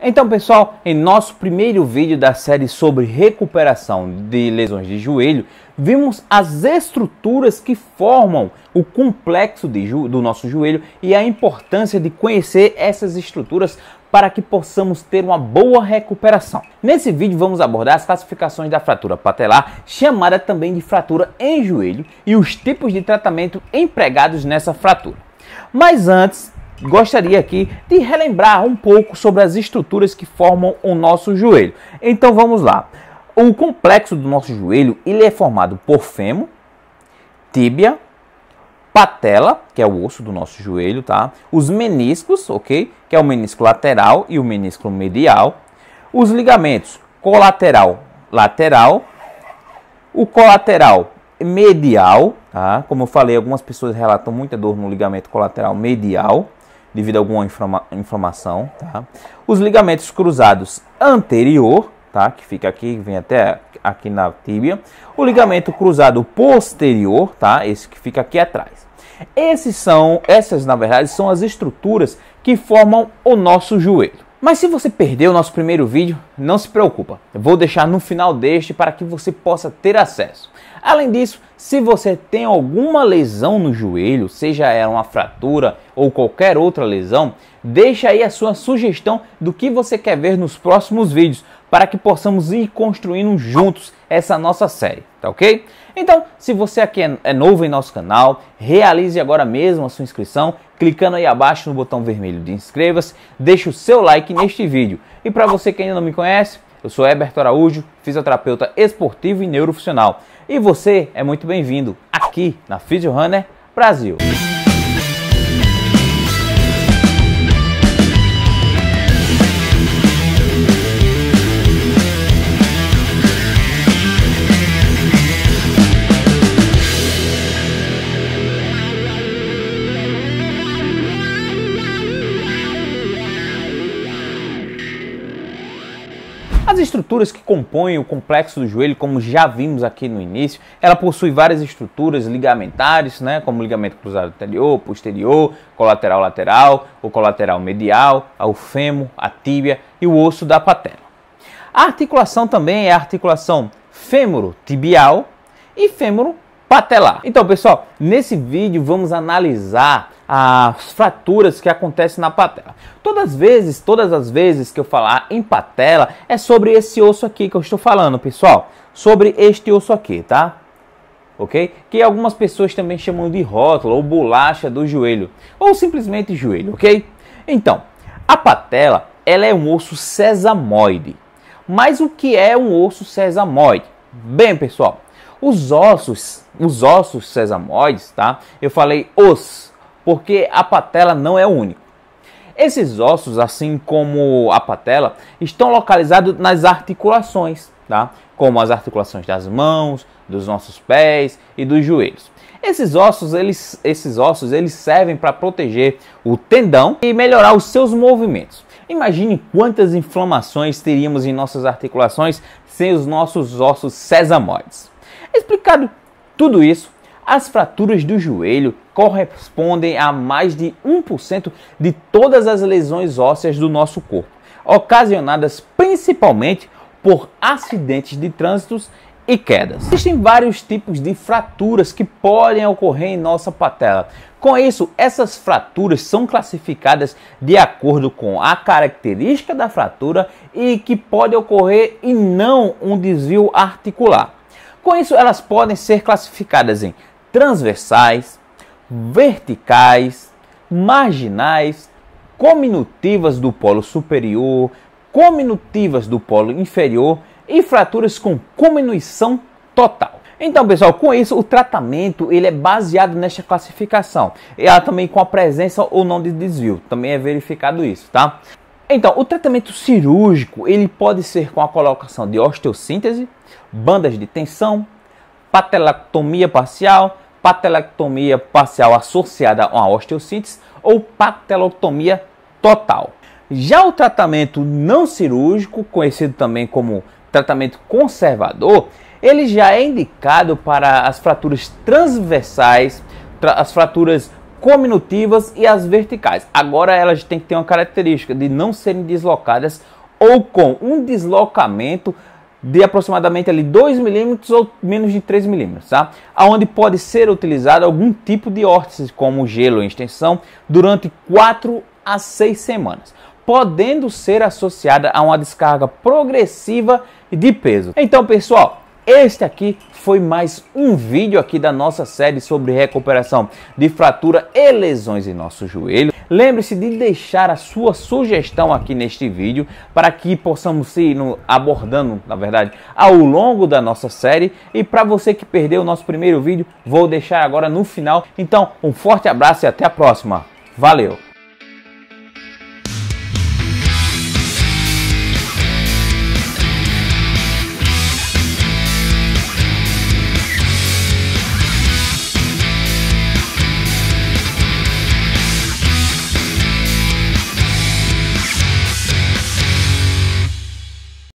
Então, pessoal, em nosso primeiro vídeo da série sobre recuperação de lesões de joelho, vimos as estruturas que formam o complexo do nosso joelho e a importância de conhecer essas estruturas para que possamos ter uma boa recuperação. Nesse vídeo vamos abordar as classificações da fratura patelar, chamada também de fratura em joelho, e os tipos de tratamento empregados nessa fratura. Mas antes, gostaria aqui de relembrar um pouco sobre as estruturas que formam o nosso joelho. Então vamos lá. O complexo do nosso joelho ele é formado por fêmur, tíbia, patela, que é o osso do nosso joelho, tá? Os meniscos, ok? Que é o menisco lateral e o menisco medial. Os ligamentos colateral, lateral. O colateral medial, tá? Como eu falei, algumas pessoas relatam muita dor no ligamento colateral medial devido a alguma inflama inflamação, tá? Os ligamentos cruzados anterior, tá? Que fica aqui, vem até aqui na tíbia. O ligamento cruzado posterior, tá? Esse que fica aqui atrás. Esses são, essas na verdade são as estruturas que formam o nosso joelho. Mas se você perdeu o nosso primeiro vídeo, não se preocupa, eu vou deixar no final deste para que você possa ter acesso. Além disso, se você tem alguma lesão no joelho, seja ela uma fratura ou qualquer outra lesão, deixa aí a sua sugestão do que você quer ver nos próximos vídeos para que possamos ir construindo juntos essa nossa série, tá ok? Então, se você aqui é, é novo em nosso canal, realize agora mesmo a sua inscrição, clicando aí abaixo no botão vermelho de inscreva-se, deixe o seu like neste vídeo. E para você que ainda não me conhece, eu sou Heberto Araújo, fisioterapeuta esportivo e neurofuncional. E você é muito bem-vindo aqui na Physio Runner Brasil. As estruturas que compõem o complexo do joelho, como já vimos aqui no início, ela possui várias estruturas ligamentares, né, como ligamento cruzado anterior, posterior, colateral lateral, o colateral medial, o fêmur, a tíbia e o osso da patela. A articulação também é a articulação fêmuro-tibial e fêmuro-patelar. Então, pessoal, nesse vídeo vamos analisar as fraturas que acontecem na patela. Todas as vezes, todas as vezes que eu falar em patela, é sobre esse osso aqui que eu estou falando, pessoal. Sobre este osso aqui, tá? ok? Que algumas pessoas também chamam de rótula ou bolacha do joelho, ou simplesmente joelho, ok? Então, a patela, ela é um osso sesamoide. Mas o que é um osso sesamoide? Bem, pessoal, os ossos, os ossos sesamoides, tá? Eu falei os porque a patela não é o único. Esses ossos, assim como a patela, estão localizados nas articulações, tá? como as articulações das mãos, dos nossos pés e dos joelhos. Esses ossos, eles, esses ossos, eles servem para proteger o tendão e melhorar os seus movimentos. Imagine quantas inflamações teríamos em nossas articulações sem os nossos ossos sesamoides. Explicado tudo isso, as fraturas do joelho correspondem a mais de 1% de todas as lesões ósseas do nosso corpo, ocasionadas principalmente por acidentes de trânsitos e quedas. Existem vários tipos de fraturas que podem ocorrer em nossa patela. Com isso, essas fraturas são classificadas de acordo com a característica da fratura e que pode ocorrer e não um desvio articular. Com isso, elas podem ser classificadas em transversais, verticais, marginais, cominutivas do polo superior, cominutivas do polo inferior e fraturas com cominuição total. Então, pessoal, com isso o tratamento ele é baseado nesta classificação. E ela também com a presença ou não de desvio, também é verificado isso, tá? Então, o tratamento cirúrgico ele pode ser com a colocação de osteossíntese, bandas de tensão, patelectomia parcial, patelectomia parcial associada a uma osteossíntese ou patelectomia total. Já o tratamento não cirúrgico, conhecido também como tratamento conservador, ele já é indicado para as fraturas transversais, as fraturas cominutivas e as verticais. Agora elas têm que ter uma característica de não serem deslocadas ou com um deslocamento de aproximadamente ali 2 milímetros ou menos de 3 milímetros, tá? Aonde pode ser utilizado algum tipo de órtese, como gelo em extensão, durante 4 a 6 semanas, podendo ser associada a uma descarga progressiva de peso. Então, pessoal, este aqui foi mais um vídeo aqui da nossa série sobre recuperação de fratura e lesões em nosso joelho. Lembre-se de deixar a sua sugestão aqui neste vídeo para que possamos ir abordando, na verdade, ao longo da nossa série. E para você que perdeu o nosso primeiro vídeo, vou deixar agora no final. Então, um forte abraço e até a próxima. Valeu!